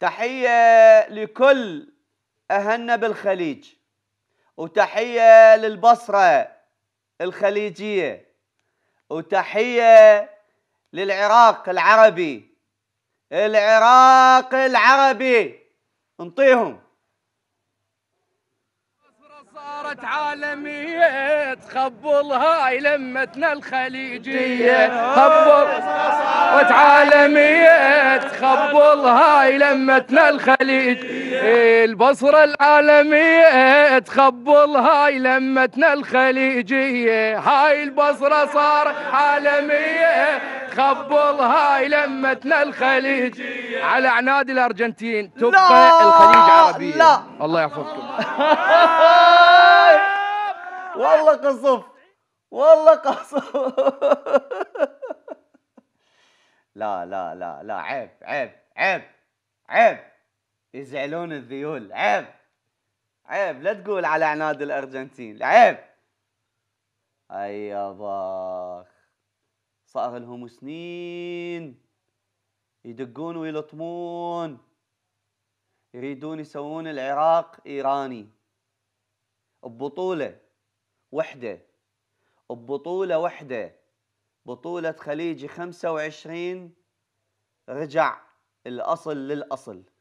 تحية لكل أهلنا بالخليج وتحية للبصرة الخليجية وتحية للعراق العربي العراق العربي انطيهم صارت عالمية تخبل هاي لمتنا الخليجية صارت عالمية تخبل هاي لمتنا الخليج البصرة العالمية تخبل هاي لمتنا الخليجية هاي البصرة صار عالمية تخبل هاي لمتنا الخليج على عناد الأرجنتين تبقى الخليج عربية لا الله يحفظكم والله قصف والله قصف لا لا لا لا عيب عيب عيب عيب يزعلون الذيول عيب عيب لا تقول على عناد الارجنتين عيب اي باخ صار لهم سنين يدقون ويلطمون يريدون يسوون العراق ايراني ببطوله وحده ببطوله وحده بطولة خليجي 25 رجع الأصل للأصل